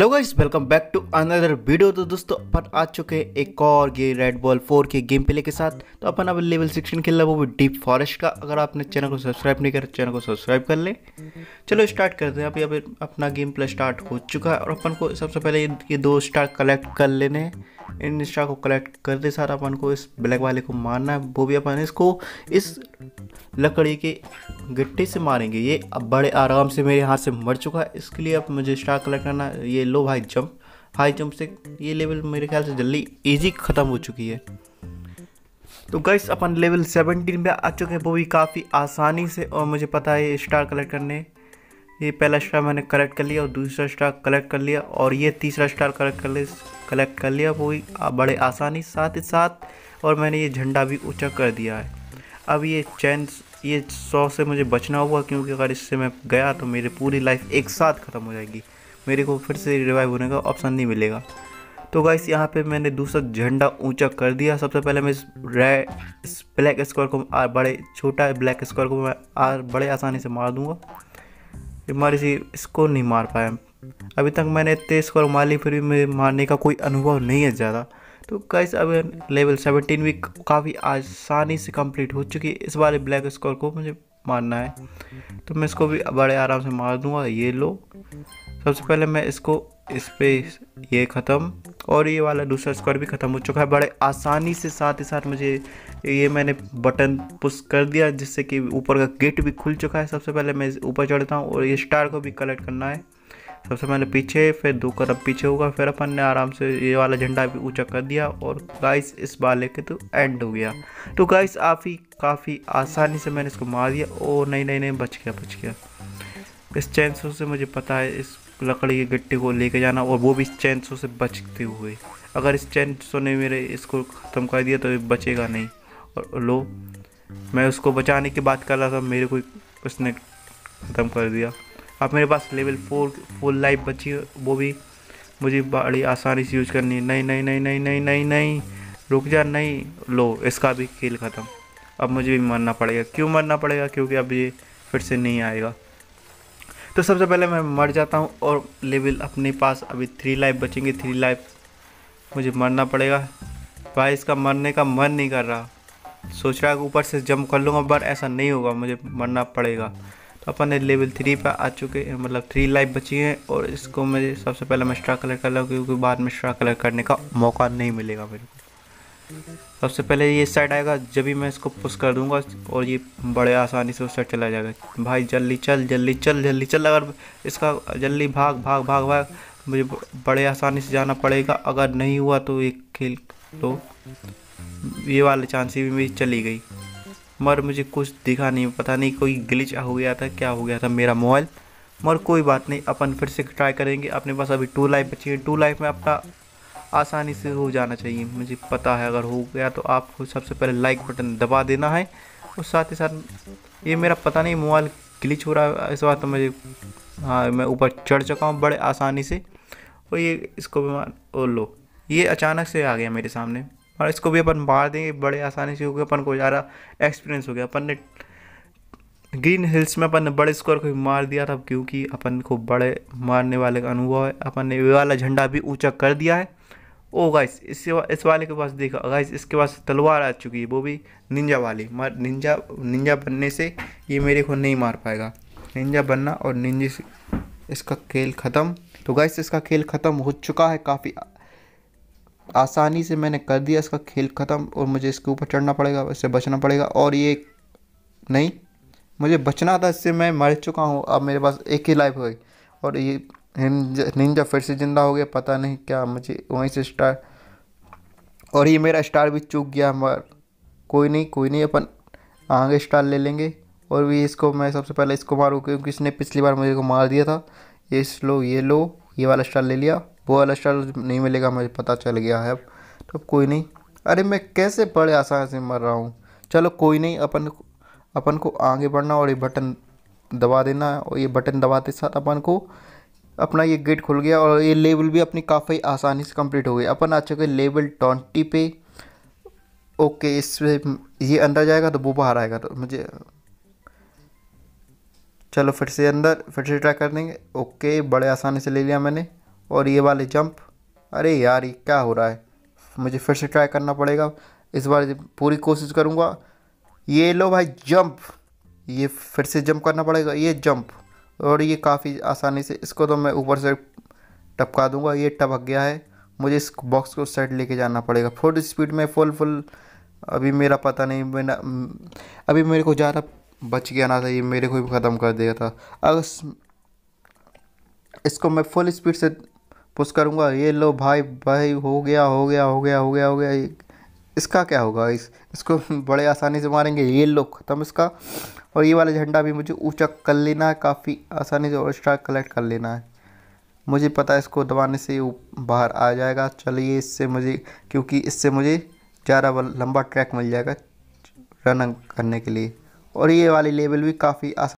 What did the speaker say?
hello guys welcome back to another video तो दोस्तों अपन आ चुके हैं एक और गेम रेड बॉल 4 के गेम प्ले के साथ तो अपन अब लेवल 16 खेल रहे वो भी डीप फॉरेस्ट का अगर आपने चैनल को सब्सक्राइब नहीं करा चैनल को सब्सक्राइब कर ले चलो स्टार्ट करते हैं अभी अभी अपना गेम प्ले स्टार्ट हो चुका है और अपन को सबसे पहले ये दो स्टार कलेक्ट कर लेने हैं इन स्टार को कलेक्ट करते साथ अपन को इस ब्लैक वाले को मारना है वो भी अपन इसको इस लकड़ी के गट्टे से मारेंगे ये अब बड़े आराम से मेरे हाथ से मर चुका है इसके लिए अब मुझे स्टार कलेक्ट करना ये लो हाई जंप हाई जंप से ये लेवल मेरे ख्याल से जल्दी ईजी ख़त्म हो चुकी है तो गैस अपन लेवल 17 पे आ चुके हैं वो भी काफ़ी आसानी से और मुझे पता है स्टार कलेक्ट करने ये पहला स्टार मैंने कलेक्ट कर लिया और दूसरा स्टार कलेक्ट कर लिया और ये तीसरा स्टार कलेक्ट कर लिया कलेक्ट कर लिया वो बड़े आसानी साथ ही साथ और मैंने ये झंडा भी ऊँचा कर दिया है अब ये चैन ये सौ से मुझे बचना होगा क्योंकि अगर इससे मैं गया तो मेरी पूरी लाइफ एक साथ ख़त्म हो जाएगी मेरे को फिर से रिवाइव होने का ऑप्शन नहीं मिलेगा तो गाइस यहाँ पे मैंने दूसरा झंडा ऊंचा कर दिया सबसे पहले मैं इस रे इस ब्लैक स्क्वायर को बड़े छोटा ब्लैक स्क्वायर को मैं बड़े आसानी से मार दूंगा बीमारी सी स्कोर नहीं मार पाया अभी तक मैंने इतने स्कोर मार ली फिर भी मेरे मारने का कोई अनुभव नहीं है ज़्यादा तो कैसे अब लेवल सेवनटीन भी काफ़ी आसानी से कंप्लीट हो चुकी है इस बार ब्लैक स्कोर को मुझे मारना है तो मैं इसको भी बड़े आराम से मार दूंगा ये लो सबसे पहले मैं इसको इस पर ये ख़त्म और ये वाला दूसरा स्क्वायर भी ख़त्म हो चुका है बड़े आसानी से साथ ही साथ मुझे ये मैंने बटन पुश कर दिया जिससे कि ऊपर का गेट भी खुल चुका है सबसे पहले मैं ऊपर चढ़ता हूँ और ये स्टार को भी कलेक्ट करना है सबसे पहले पीछे फिर दो कदम पीछे होगा फिर अपन ने आराम से ये वाला झंडा भी ऊँचा कर दिया और गाइस इस वाले के तो एंड हो गया तो गाइस आप काफ़ी आसानी से मैंने इसको मार दिया ओ नहीं नहीं नहीं बच गया बच गया इस चैंसों से मुझे पता है इस लकड़ी के गट्टे को लेके जाना और वो भी इस चैंसों से बचते हुए अगर इस चैंसों ने मेरे इसको ख़त्म कर दिया तो ये बचेगा नहीं और लो मैं उसको बचाने की बात कर रहा था मेरे को उसने ख़त्म कर दिया अब मेरे पास लेवल फोर फुल लाइफ बची है वो भी मुझे बड़ी आसानी से यूज करनी है नहीं नहीं नहीं नहीं नहीं नहीं नहीं रुक जा नहीं लो इसका भी खेल ख़त्म अब मुझे भी मरना पड़ेगा क्यों मरना पड़ेगा क्योंकि अब ये फिर से नहीं आएगा तो सबसे पहले मैं मर जाता हूँ और लेवल अपने पास अभी थ्री लाइफ बचेंगे थ्री लाइफ मुझे मरना पड़ेगा भाई इसका मरने का मन नहीं कर रहा सोच रहा है ऊपर से जंप कर लूँगा बट ऐसा नहीं होगा मुझे मरना पड़ेगा तो अपन ने लेवल थ्री पर आ चुके हैं मतलब थ्री लाइफ बची हैं और इसको मुझे सबसे पहले मैं स्ट्रा कलर कर लूँ क्योंकि बाद में स्ट्रा कलर करने का मौका नहीं मिलेगा मेरे को सबसे पहले ये सेट आएगा जब भी मैं इसको पुश कर दूंगा और ये बड़े आसानी से उस सेट चला जाएगा भाई जल्दी चल जल्दी चल जल्दी चल अगर इसका जल्दी भाग भाग भाग भाग मुझे बड़े आसानी से जाना पड़ेगा अगर नहीं हुआ तो ये खेल तो ये वाले चांसी भी मेरी चली गई मगर मुझे कुछ दिखा नहीं पता नहीं कोई ग्लिच हो गया था क्या हो गया था मेरा मोबाइल मगर कोई बात नहीं अपन फिर से ट्राई करेंगे अपने पास अभी टू लाइफ बची है टू लाइफ में अपना आसानी से हो जाना चाहिए मुझे पता है अगर हो गया तो आपको सबसे पहले लाइक बटन दबा देना है और साथ ही साथ ये मेरा पता नहीं मोबाइल क्लिच हो रहा है इस बार तो मुझे हाँ मैं ऊपर चढ़ चुका हूँ बड़े आसानी से और ये इसको भी मार और लो ये अचानक से आ गया मेरे सामने और इसको भी अपन मार देंगे बड़े आसानी से हो अपन को ज़्यादा एक्सपीरियंस हो गया अपन ने ग्रीन हिल्स में अपन ने बड़े स्कोर को मार दिया था क्योंकि अपन को बड़े मारने वाले का अनुभव है अपन ने वे वाला झंडा भी ऊंचा कर दिया है ओ गाइस इस इस वाले के पास देखा गाइस इसके पास तलवार आ चुकी है वो भी निंजा वाली मर निंजा निंजा बनने से ये मेरे को नहीं मार पाएगा निंजा बनना और निंजे से इसका खेल ख़त्म तो गाइस इसका खेल ख़त्म हो चुका है काफ़ी आसानी से मैंने कर दिया इसका खेल ख़त्म और मुझे इसके ऊपर चढ़ना पड़ेगा इससे बचना पड़ेगा और ये नहीं मुझे बचना था इससे मैं मर चुका हूँ अब मेरे पास एक ही लाइफ हो और ये निंजा निंजा फिर से ज़िंदा हो गया पता नहीं क्या मुझे वहीं से स्टार और ये मेरा स्टार भी चूक गया मगर कोई नहीं कोई नहीं अपन आगे स्टार ले लेंगे और भी इसको मैं सबसे पहले इसको मारूँ क्योंकि इसने पिछली बार मुझे को मार दिया था ये लो ये लो ये वाला स्टार ले लिया वो वाला स्टार नहीं मिलेगा मुझे पता चल गया है अब तो कोई नहीं अरे मैं कैसे बड़े आसान से मर रहा हूँ चलो कोई नहीं अपन अपन को आगे बढ़ना और ये बटन दबा देना और ये बटन दबाते साथ अपन को अपना ये गेट खुल गया और ये लेवल भी अपनी काफ़ी आसानी से कंप्लीट हो गई अपन आ चुके लेवल ट्वेंटी पे ओके इस ये अंदर जाएगा तो वो बाहर आएगा तो मुझे चलो फिर से अंदर फिर से ट्राई कर देंगे ओके बड़े आसानी से ले लिया मैंने और ये वाले जंप अरे यार ये क्या हो रहा है मुझे फिर से ट्राई करना पड़ेगा इस बार पूरी कोशिश करूँगा ये लो भाई जंप ये फिर से जंप करना पड़ेगा ये जंप और ये काफ़ी आसानी से इसको तो मैं ऊपर से टपका दूंगा ये टपक गया है मुझे इस बॉक्स को सेट साइड लेके जाना पड़ेगा फुल स्पीड में फुल फुल अभी मेरा पता नहीं मैं हम्म, अभी मेरे को ज़्यादा बच गया ना था ये मेरे को भी ख़त्म कर दिया था अगर इसको मैं फुल स्पीड से पुश करूँगा ये लो भाई भाई हो गया हो गया हो गया हो गया हो गया इसका क्या होगा इस इसको बड़े आसानी से मारेंगे ये लोग ख़त्म इसका और ये वाला झंडा भी मुझे ऊंचा कर लेना है काफ़ी आसानी से और स्टार कलेक्ट कर लेना है मुझे पता है इसको दबाने से बाहर आ जाएगा चलिए इससे मुझे क्योंकि इससे मुझे ज़्यादा लंबा ट्रैक मिल जाएगा रनिंग करने के लिए और ये वाली लेवल भी काफ़ी आसान